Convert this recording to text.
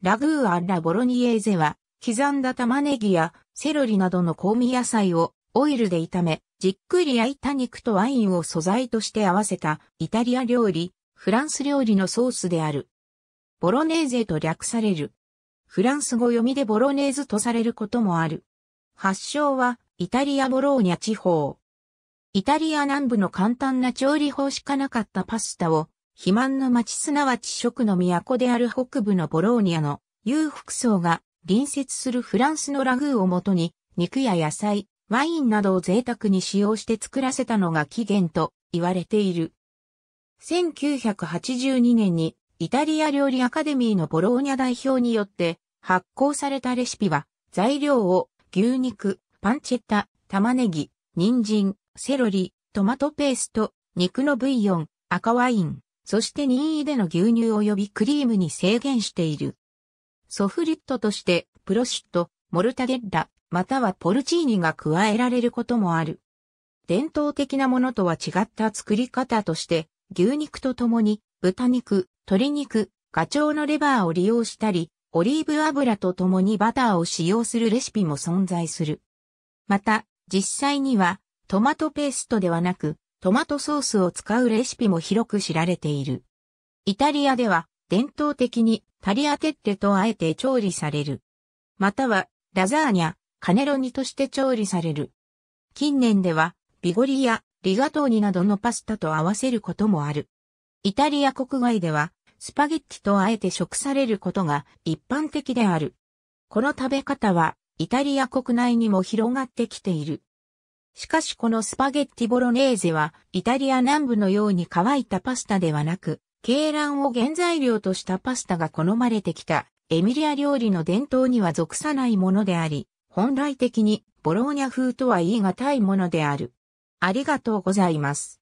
ラグーアンラボロニエーゼは、刻んだ玉ねぎやセロリなどの香味野菜をオイルで炒め、じっくり焼いた肉とワインを素材として合わせたイタリア料理、フランス料理のソースである。ボロネーゼと略される。フランス語読みでボロネーズとされることもある。発祥はイタリアボローニャ地方。イタリア南部の簡単な調理法しかなかったパスタを肥満の町すなわち食の都である北部のボローニャの裕福層が隣接するフランスのラグーをもとに肉や野菜、ワインなどを贅沢に使用して作らせたのが起源と言われている。1982年にイタリア料理アカデミーのボローニャ代表によって発行されたレシピは材料を牛肉、パンチェッタ、玉ねぎ、人参、セロリ、トマトペースト、肉のブイヨン、赤ワイン、そして任意での牛乳及びクリームに制限している。ソフリットとして、プロシット、モルタデッラ、またはポルチーニが加えられることもある。伝統的なものとは違った作り方として、牛肉とともに、豚肉、鶏肉、ガチョウのレバーを利用したり、オリーブ油とともにバターを使用するレシピも存在する。また、実際には、トマトペーストではなく、トマトソースを使うレシピも広く知られている。イタリアでは伝統的にタリアテッテとあえて調理される。またはラザーニャ、カネロニとして調理される。近年ではビゴリやリガトーニなどのパスタと合わせることもある。イタリア国外ではスパゲッティとあえて食されることが一般的である。この食べ方はイタリア国内にも広がってきている。しかしこのスパゲッティボロネーゼは、イタリア南部のように乾いたパスタではなく、鶏卵を原材料としたパスタが好まれてきた、エミリア料理の伝統には属さないものであり、本来的にボローニャ風とは言い難いものである。ありがとうございます。